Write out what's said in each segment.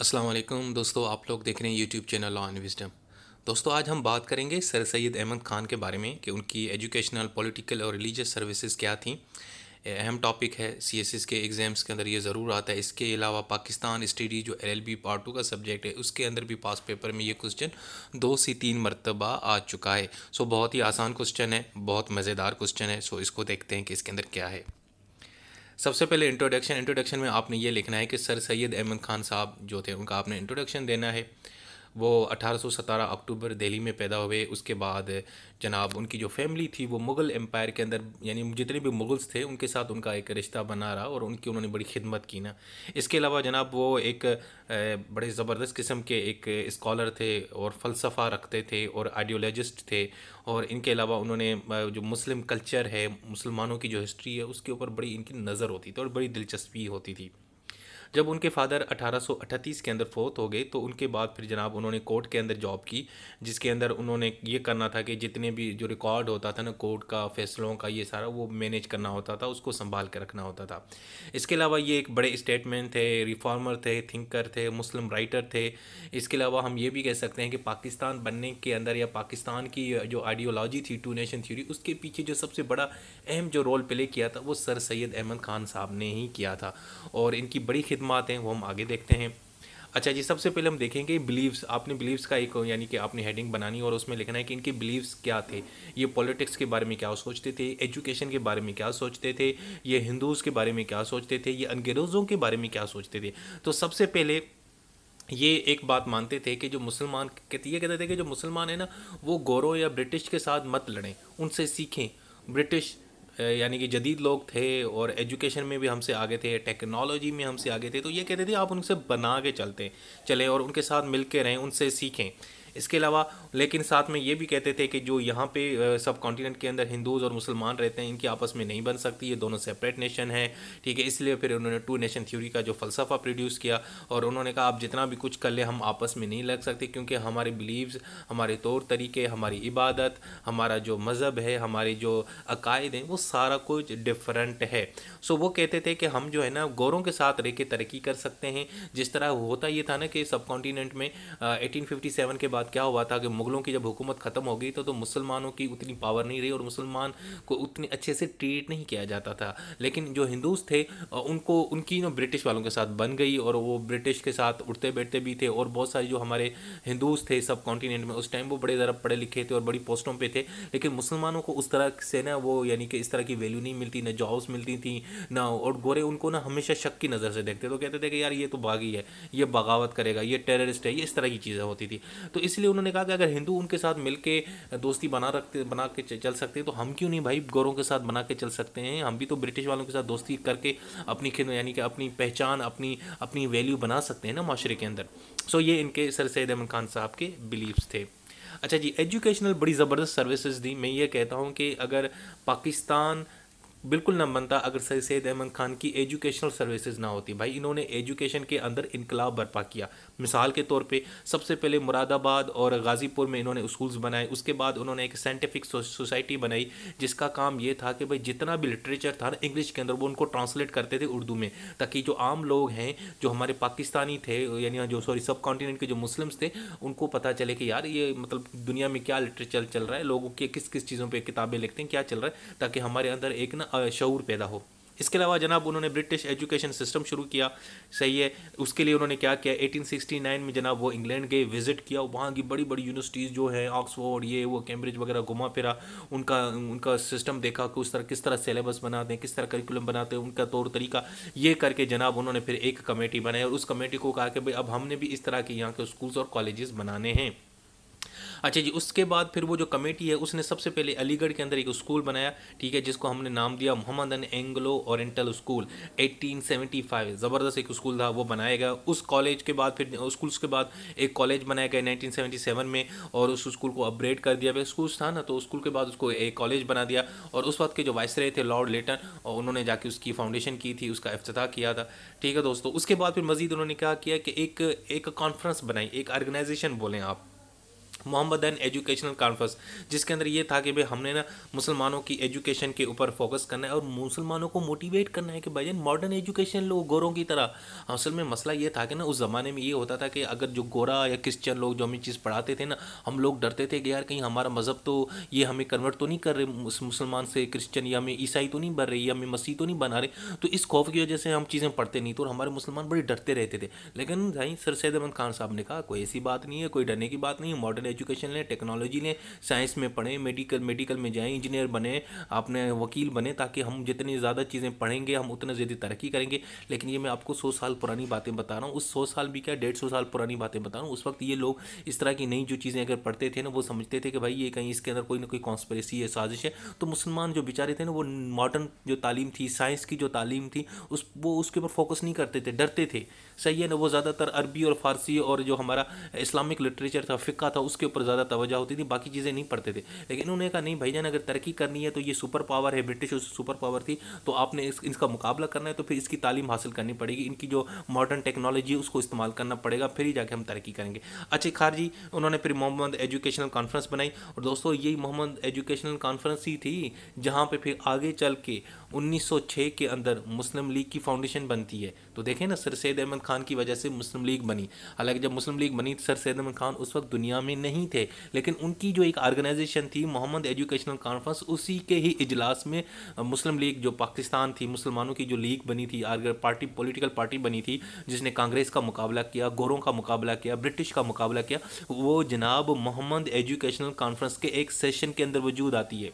अस्सलाम वालेकुम दोस्तों आप लोग देख रहे हैं YouTube channel law and wisdom दोस्तों आज हम बात करेंगे सर सैद अहमद खान के बारे में कि उनकी एजुकेशनल पॉलिटिकल और रिलीजियस सर्विसेज क्या थी अहम टॉपिक है सी के एग्ज़ाम्स के अंदर ये ज़रूर आता है इसके अलावा पाकिस्तान स्टडी जो एल एल पार्ट टू का सब्जेक्ट है उसके अंदर भी पास पेपर में ये क्वेश्चन दो से तीन मरतबा आ चुका है सो बहुत ही आसान क्वेश्चन है बहुत मज़ेदार क्वेश्चन है सो इसको देखते हैं कि इसके अंदर क्या है सबसे पहले इंट्रोडक्शन इंट्रोडक्शन में आपने ये लिखना है कि सर सैयद अहमद खान साहब जो थे उनका आपने इंट्रोडक्शन देना है वो अठारह अक्टूबर दिल्ली में पैदा हुए उसके बाद जनाब उनकी जो फैमिली थी वो मुग़ल एम्पायर के अंदर यानी जितने भी मुग़ल्स थे उनके साथ उनका एक रिश्ता बना रहा और उनकी उन्होंने बड़ी खिदमत की ना इसके अलावा जनाब वो एक बड़े ज़बरदस्त किस्म के एक इस्कॉलर थे और फ़लसफ़ा रखते थे और आइडियोलॉजिस्ट थे और इनके अलावा उन्होंने जो मुस्लिम कल्चर है मुसलमानों की जो हिस्ट्री है उसके ऊपर बड़ी इनकी नज़र होती थी और बड़ी दिलचस्पी होती थी जब उनके फादर 1838 के अंदर फोत हो गए तो उनके बाद फिर जनाब उन्होंने कोर्ट के अंदर जॉब की जिसके अंदर उन्होंने ये करना था कि जितने भी जो रिकॉर्ड होता था ना कोर्ट का फैसलों का ये सारा वो मैनेज करना होता था उसको संभाल के रखना होता था इसके अलावा ये एक बड़े स्टेटमैन थे रिफॉर्मर थे थिंकर थे मुस्लिम राइटर थे इसके अलावा हम ये भी कह सकते हैं कि पाकिस्तान बनने के अंदर या पाकिस्तान की जो आइडियोलॉजी थी टू नेशन थ्योरी उसके पीछे जो सबसे बड़ा अहम जो रोल प्ले किया था वो सर सैद अहमद खान साहब ने ही किया था और इनकी बड़ी खिदमत हैं वो हम आगे देखते हैं अच्छा जी सबसे पहले हम देखेंगे बिलीव्स आपने बिलीव्स का एक यानी कि आपने हेडिंग बनानी और उसमें लिखना है कि इनके बिलीव्स क्या थे ये पॉलिटिक्स के बारे में क्या सोचते थे एजुकेशन के बारे में क्या सोचते थे ये हिंदूज़ के बारे में क्या सोचते थे ये अंग्रेज़ों के बारे में क्या सोचते थे तो सबसे पहले ये एक बात मानते थे कि जो मुसलमान कहते ये कहते थे कि जो मुसलमान है ना वो गौरव या ब्रिटिश के साथ मत लड़ें उनसे सीखें ब्रिटिश यानी कि जदीद लोग थे और एजुकेशन में भी हमसे आगे थे टेक्नोलॉजी में हमसे आगे थे तो ये कहते थे आप उनसे बना के चलते चलें और उनके साथ मिल के रहें उनसे सीखें इसके अलावा लेकिन साथ में ये भी कहते थे कि जो यहाँ पे सब कॉन्टीनेंट के अंदर हिंदूज और मुसलमान रहते हैं इनकी आपस में नहीं बन सकती ये दोनों सेपरेट नेशन है ठीक है इसलिए फिर उन्होंने टू नेशन थ्योरी का जो फलसफा प्रोड्यूस किया और उन्होंने कहा आप जितना भी कुछ कर ले हम आपस में नहीं लग सकते क्योंकि हमारे बिलीव्स हमारे तौर तरीके हमारी इबादत हमारा जो मज़हब है हमारे जो अकायद हैं वो सारा कुछ डिफरेंट है सो वो कहते थे कि हम जो है ना गौरों के साथ रह के तरक्की कर सकते हैं जिस तरह होता ये था ना कि सब कॉन्टिनेंट में एटीन के बाद बाद क्या हुआ था कि मुग़लों की जब हुकूमत ख़त्म हो गई तो, तो मुसलमानों की उतनी पावर नहीं रही और मुसलमान को उतने अच्छे से ट्रीट नहीं किया जाता था लेकिन जो हिंदूज़ थे उनको उनकी ना ब्रिटिश वालों के साथ बन गई और वो ब्रिटिश के साथ उठते बैठते भी थे और बहुत सारे जो हमारे हिंदूज़ थे सब कॉन्टीनेंट में उस टाइम वो बड़े ज़रा पढ़े लिखे थे और बड़ी पोस्टों पर थे लेकिन मुसलमानों को उस तरह से ना वो यानी कि इस तरह की वैल्यू नहीं मिलती ना जॉब्स मिलती थी ना और गोरे उनको ना हमेशा शक की नज़र से देखते तो कहते थे कि यार ये तो बागी है ये बगावत करेगा ये टेररिस्ट है ये इस तरह की चीज़ें होती थी तो इस इसलिए उन्होंने कहा कि अगर हिंदू उनके साथ मिल दोस्ती बना रखते बना के चल सकते तो हम क्यों नहीं भाई गौरों के साथ बना के चल सकते हैं हम भी तो ब्रिटिश वालों के साथ दोस्ती करके अपनी यानी कि अपनी पहचान अपनी अपनी वैल्यू बना सकते हैं ना माशरे के अंदर सो ये इनके सर सैद अहमद खान साहब के बिलीव्स थे अच्छा जी एजुकेशनल बड़ी ज़बरदस्त सर्विसेज दी मैं ये कहता हूँ कि अगर पाकिस्तान बिल्कुल ना बनता अगर सर सैद अहमद खान की एजुकेशनल सर्विसेज ना होती भाई इन्होंने एजुकेशन के अंदर इनकलाब बर्पा किया मिसाल के तौर पे सबसे पहले मुरादाबाद और गाज़ीपुर में इन्होंने स्कूल्स बनाए उसके बाद उन्होंने एक साइंटिफिक सोसाइटी बनाई जिसका काम ये था कि भाई जितना भी लिटरेचर था ना इंग्लिश के अंदर वो उनको ट्रांसलेट करते थे उर्दू में ताकि जो आम लोग हैं जो हमारे पाकिस्तानी थे यानी जो सॉरी सब कॉन्टीनेंट के जो मुस्लिम्स थे उनको पता चले कि यार ये मतलब दुनिया में क्या लिटरेचर चल रहा है लोगों के किस किस चीज़ों पर किताबें लिखते हैं क्या चल रहा है ताकि हमारे अंदर एक ना शूर पैदा हो इसके अलावा जनाब उन्होंने ब्रिटिश एजुकेशन सिस्टम शुरू किया सही है उसके लिए उन्होंने क्या किया 1869 में जनाब वो इंग्लैंड गए विजिट किया वहाँ की बड़ी बड़ी यूनिवर्सिटीज़ जो हैं ऑक्सफोर्ड ये वो कैम्ब्रिज वगैरह घुमा फिरा उनका उनका सिस्टम देखा कि उस तरह किस तरह सिलेबस बनाते हैं किस तरह करिकुलम बनाते हैं उनका तौर तरीका ये करके जनाब उन्होंने फिर एक कमेटी बनाई और उस कमेटी को कहा कि भाई अब हमने भी इस तरह के यहाँ के स्कूल्स और कॉलेजेस बनाने हैं अच्छा जी उसके बाद फिर वो जो कमेटी है उसने सबसे पहले अलीगढ़ के अंदर एक स्कूल बनाया ठीक है जिसको हमने नाम दिया Mohammedan Anglo oriental school 1875 ज़बरदस्त एक स्कूल था वो बनाया गया उस कॉलेज के बाद फिर स्कूल के बाद एक कॉलेज बनाया गया नाइनटीन में और उस स्कूल को अपग्रेड कर दिया गया स्कूल था ना तो स्कूल के बाद उसको एक कॉलेज बना दिया और उस वक्त के जो वाइस थे लॉर्ड लेटन और उन्होंने जाके उसकी फाउंडेशन की थी उसका अफ्ताह किया था ठीक है दोस्तों उसके बाद फिर मजीद उन्होंने क्या किया कि एक एक कॉन्फ्रेंस बनाई एक ऑर्गेनाइजेशन बोलें आप मोहम्मदन एजुकेशनल कॉन्फ्रेंस जिसके अंदर ये था कि भाई हमने ना मुसलमानों की एजुकेशन के ऊपर फोकस करना है और मुसलमानों को मोटिवेट करना है कि भाई जान मॉडर्न एजुकेशन लो गोरों की तरह असल में मसला ये था कि ना उस ज़माने में ये होता था कि अगर जो गोरा या क्रिश्चियन लोग जो हमें चीज़ पढ़ाते थे ना हम लोग डरते थे कि यार कहीं हमारा मज़हब तो ये हमें कन्वर्ट तो नहीं कर रहे मुसलमान से क्रिश्चन या हमें ईसाई तो नहीं बन रही या हमें मसीह तो नहीं बना रहे तो इस खौफ की वजह से हम चीज़ें पढ़ते नहीं तो और हमारे मुसलमान बड़े डरते रहते थे लेकिन भाई सर सैद अहमद खान साहब ने कहा कोई ऐसी बात नहीं है कोई डरने की बात नहीं है मॉडर्न एजुकेशन लें टेक्नोलॉजी लें साइंस में पढ़ें मेडिकल मेडिकल में जाएँ इंजीनियर बने आपने वकील बने ताकि हम जितनी ज़्यादा चीज़ें पढ़ेंगे हम उतना ज़्यादा तरक्की करेंगे लेकिन ये मैं आपको सौ साल पुरानी बातें बता रहा हूँ उस सौ साल भी क्या डेढ़ सौ साल पुरानी बातें बता रहा हूँ उस वक्त ये लोग इस तरह की नई जो चीज़ें अगर पढ़ते थे ना वो समझते थे कि भाई ये कहीं इसके अंदर कोई ना कोई कॉन्स्परेसी है साजिश है तो मुसलमान जो बेचारे थे ना वो मॉडर्न जो तालीम थी साइंस की जो तालीम थी उस वो उसके ऊपर फोकस नहीं करते थे डरते थे सही है ना वो ज़्यादातर अरबी और फारसी और जो हमारा इस्लामिक लिटरेचर था फ़िका था उसके ऊपर ज़्यादा तवज्जो होती थी बाकी चीज़ें नहीं पढ़ते थे लेकिन उन्होंने कहा नहीं भाईजान अगर तरक्की करनी है तो ये सुपर पावर है ब्रिटिश सुपर पावर थी तो आपने इस, इसका मुकाबला करना है तो फिर इसकी तालीम हासिल करनी पड़ेगी इनकी जो मॉडर्न टेक्नोलॉजी है उसको इस्तेमाल करना पड़ेगा फिर ही जाके हम तरक्की करेंगे अच्छे खारजी उन्होंने फिर मोहम्मद एजुकेशनल कॉन्फ्रेंस बनाई और दोस्तों यही मोहम्मद एजुकेशनल कॉन्फ्रेंस ही थी जहाँ पर फिर आगे चल के 1906 के अंदर मुस्लिम लीग की फाउंडेशन बनती है तो देखें ना सर सैद अहमद खान की वजह से मुस्लिम लीग बनी हालांकि जब मुस्लिम लीग बनी तो सर सैद अहमद खान उस वक्त दुनिया में नहीं थे लेकिन उनकी जो एक आर्गेनाइजेशन थी मोहम्मद एजुकेशनल कॉन्फ्रेंस उसी के ही इजलास में मुस्लिम लीग जो पाकिस्तान थी मुसलमानों की जो लीग बनी थी पार्टी पोलिटिकल पार्टी बनी थी जिसने कांग्रेस का मुकाबला किया गोरों का मुकाबला किया ब्रिटिश का मुकाबला किया वो जनाब मोहम्मद एजुकेशनल कॉन्फ्रेंस के एक सेशन के अंदर वजूद आती है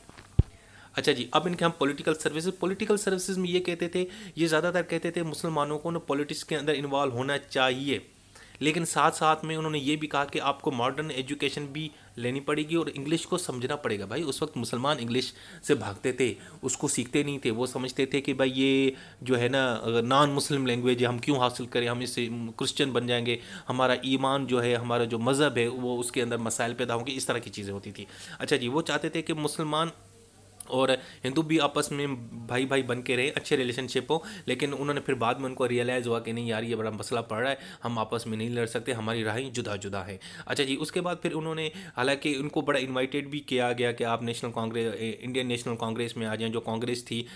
अच्छा जी अब इनके हम पॉलिटिकल सर्विसेज पॉलिटिकल सर्विसेज में ये कहते थे ये ज़्यादातर कहते थे मुसलमानों को ना पॉलिटिक्स के अंदर इन्वॉल्व होना चाहिए लेकिन साथ साथ में उन्होंने ये भी कहा कि आपको मॉडर्न एजुकेशन भी लेनी पड़ेगी और इंग्लिश को समझना पड़ेगा भाई उस वक्त मुसलमान इंग्लिश से भागते थे उसको सीखते नहीं थे वो समझते थे कि भाई ये जो है ना नॉन मुस्लिम लैंग्वेज है हम क्यों हासिल करें हम इससे क्रिश्चियन बन जाएंगे हमारा ईमान जो है हमारा जो मज़हब है वो उसके अंदर मसाइल पैदा होंगे इस तरह की चीज़ें होती थी अच्छा जी वो चाहते थे कि मुसलमान और हिंदू भी आपस में भाई भाई बन के रहे अच्छे रिलेशनशिप हो लेकिन उन्होंने फिर बाद में उनको रियलाइज़ हुआ कि नहीं यार ये बड़ा मसला पड़ रहा है हम आपस में नहीं लड़ सकते हमारी राहें जुदा जुदा हैं अच्छा जी उसके बाद फिर उन्होंने हालांकि उनको बड़ा इन्वाइटेड भी किया गया कि आप National Congress Indian National Congress में आ जाएँ जो कांग्रेस थी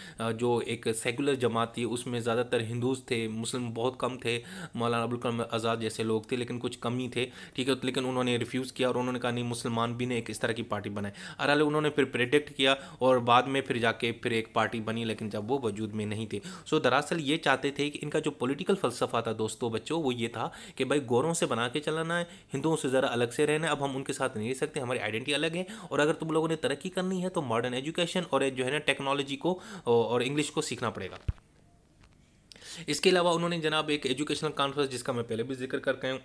जो एक सेकुलर जमात थी उसमें ज़्यादातर हिंदूज थे मुस्लिम बहुत कम थे मौलाना अबुल कलाम आज़ाद जैसे लोग थे लेकिन कुछ कम ही थे ठीक है लेकिन उन्होंने रिफ्यूज़ किया और उन्होंने कहा नहीं मुसलमान भी ने एक इस तरह की पार्टी बनाई और उन्होंने फिर प्रिडिक्ट किया और और बाद में फिर जाके फिर एक पार्टी बनी लेकिन जब वो वजूद में नहीं थे सो दरअसल ये चाहते थे कि इनका जो पॉलिटिकल फ़लसफ़ा था दोस्तों बच्चों वो ये था कि भाई गोरों से बना के चलाना है हिंदुओं से ज़रा अलग से रहना है अब हम उनके साथ नहीं रह सकते हमारी आइडेंटिटी अलग है और अगर तुम लोगों ने तरक्की करनी है तो मॉडर्न एजुकेशन और जो है ना टेक्नोलॉजी को और इंग्लिश को सीखना पड़ेगा इसके अलावा उन्होंने जनाब एक एजुकेशनल कॉन्फ्रेंस जिसका मैं पहले भी जिक्र करके हूँ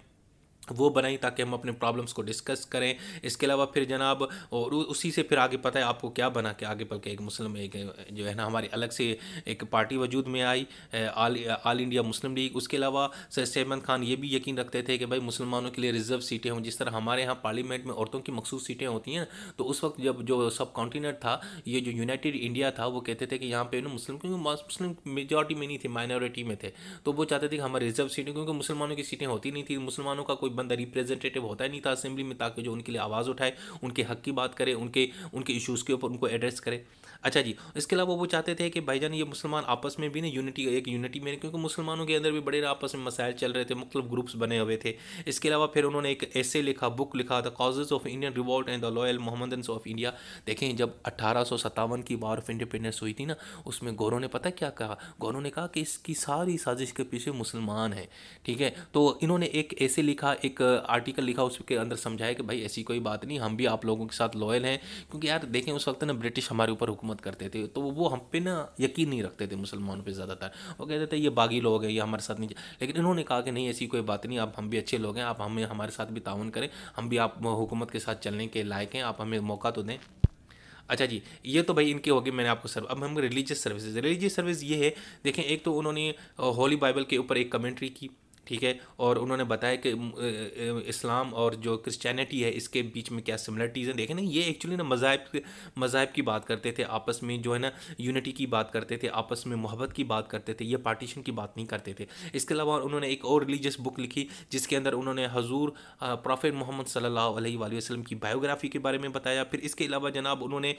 वो बनाई ताकि हम अपने प्रॉब्लम्स को डिस्कस करें इसके अलावा फिर जनाब और उसी से फिर आगे पता है आपको क्या बना के आगे बल्कि एक मुस्लिम एक जो है ना हमारी अलग से एक पार्टी वजूद में आई आल आल इंडिया मुस्लिम लीग उसके अलावा सर सैमन खान ये भी यकीन रखते थे कि भाई मुसलमानों के लिए रिजर्व सीटें हों जिस तरह हमारे यहाँ पार्लियामेंट में औरतों की मखसूस सीटें होती हैं तो उस वक्त जब जो सब कॉन्टीनेंट था ये जो यूनाइटेड इंडिया था वो कहते थे कि यहाँ पर ना मुस्लिम क्योंकि मुस्लिम मेजॉरिटी में नहीं थे माइनॉरिटी में थे तो वो चाहते थे कि हमारे रिजर्व सीटें क्योंकि मुसलमानों की सीटें होती नहीं थी मुसलमानों का कोई बंदा रिप्रेजेंटेटिव होता ही नहीं था असेंबली में ताकि जो उनके लिए आवाज़ उठाए उनके हक की बात करे उनके उनके इशूज़ के ऊपर उनको एड्रेस करे अच्छा जी इसके अलावा वो चाहते थे कि भाईजान ये मुसलमान आपस में भी ना यूनिटी एक यूनिटी में क्योंकि मुसलमानों के अंदर भी बड़े आपस में मसाइल चल रहे थे मुख्तलिफ ग्रुप्स बने हुए थे इसके अलावा फिर उन्होंने एक ऐसे लिखा बुक लिखा the causes of Indian revolt and the loyal Mohammedan of India देखें जब अट्ठारह की वार ऑफ इंडिपेंडेंस हुई थी ना उसमें गौरों ने पता क्या कहा गौरों ने कहा कि इसकी सारी साजिश के पीछे मुसलमान हैं ठीक है तो इन्होंने एक ऐसे लिखा एक एक आर्टिकल लिखा उसके अंदर समझाया कि भाई ऐसी कोई बात नहीं हम भी आप लोगों के साथ लॉयल हैं क्योंकि यार देखें उस वक्त ना ब्रिटिश हमारे ऊपर हुकूमत करते थे तो वो हम पे ना यकीन नहीं रखते थे मुसलमानों पर ज़्यादातर वो कहते थे ये बागी लोग हैं ये हमारे साथ नहीं लेकिन इन्होंने कहा कि नहीं ऐसी कोई बात नहीं आप हम भी अच्छे लोग हैं आप हमें हमारे साथ भी ताउन करें हम भी आप हुकूमत के साथ चलने के लायक हैं आप हमें मौका तो दें अच्छा जी ये तो भाई इनके होगी मैंने आपको सर्व अब हम रिलीजियस सर्विसेज रिलीजियस सर्विस ये है देखें एक तो उन्होंने होली बाइबल के ऊपर एक कमेंट्री की ठीक है और उन्होंने बताया कि इस्लाम और जो क्रिश्चियनिटी है इसके बीच में क्या सिमिलरिटीज़ हैं देखें ना ये एक्चुअली ना मज़ाहब मज़ाहब की बात करते थे आपस में जो है ना यूनिटी की बात करते थे आपस में मोहब्बत की बात करते थे ये पार्टीशन की बात नहीं करते थे इसके अलावा उन्होंने एक और रिलीजियस बुक लिखी जिसके अंदर उन्होंने हजूर प्रॉफिट मोहम्मद सल्ला वसलम की बायोग्राफ़ी के बारे में बताया फिर इसके अलावा जनाब उन्होंने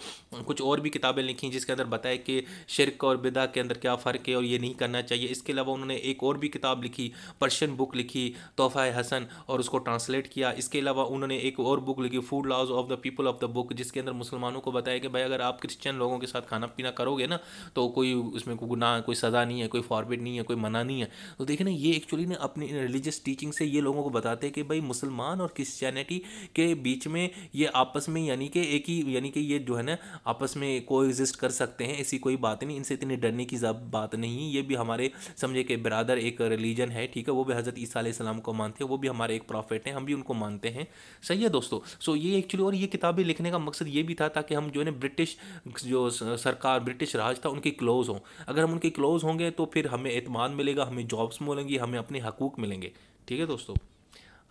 कुछ और भी किताबें लिखी जिसके अंदर बताया कि शिरक और बिदा के अंदर क्या फ़र्क है और ये नहीं करना चाहिए इसके अलावा उन्होंने एक और भी किताब लिखी पर पर्शियन बुक लिखी तोहफ़ा हसन और उसको ट्रांसलेट किया इसके अलावा उन्होंने एक और बुक लिखी food laws of the people of the book जिसके अंदर मुसलमानों को बताया कि भाई अगर आप क्रिश्चियन लोगों के साथ खाना पीना करोगे ना तो कोई उसमें कोई गुनाह कोई सज़ा नहीं है कोई फॉरबिड नहीं है कोई मना नहीं है तो देखें ना ये एक्चुअली ना अपनी रिलीजियस टीचिंग से ये लोगों को बताते हैं कि भाई मुसलमान और क्रिश्चियनिटी के बीच में ये आपस में यानी कि एक ही यानी कि ये जो है ना आपस में को एग्जिस्ट कर सकते हैं ऐसी कोई बात नहीं इनसे इतनी डरने की बात नहीं ये भी हमारे समझे कि बरदर एक रिलीजन है ठीक है वो वो भी हज़रत ईसा सलाम को मानते हैं वो भी हमारे एक प्रॉफिट हैं हम भी उनको मानते हैं सही है दोस्तों सो ये एक्चुअली और ये किताबें लिखने का मकसद ये भी था ताकि हम जो है ब्रिटिश जो सरकार ब्रिटिश राज था उनके क्लोज़ हों अगर हम उनके क्लोज़ होंगे तो फिर हमें अतमान मिलेगा हमें जॉब्स मिलेंगी हमें अपने हकूक़ मिलेंगे ठीक है दोस्तों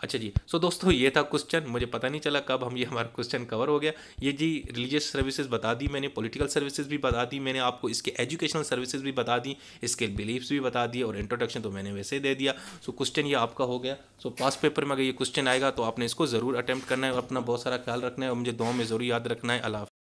अच्छा जी सो दोस्तों ये था क्वेश्चन मुझे पता नहीं चला कब हम ये हमारा क्वेश्चन कवर हो गया ये जी रिलीजियस सर्विसेज बता दी मैंने पॉलिटिकल सर्विसेज भी बता दी मैंने आपको इसके एजुकेशनल सर्विसेज भी बता दी इसके बिलीफ्स भी बता दिए और इंट्रोडक्शन तो मैंने वैसे दे दिया सो क्वेश्चन ये आपका हो गया सो पास पेपर में अगर ये क्वेश्चन आएगा तो आपने इसको ज़रूर अटैम्प्ट करना है और अपना बहुत सारा ख्याल रखना है और मुझे दो में ज़रूर याद रखना है अला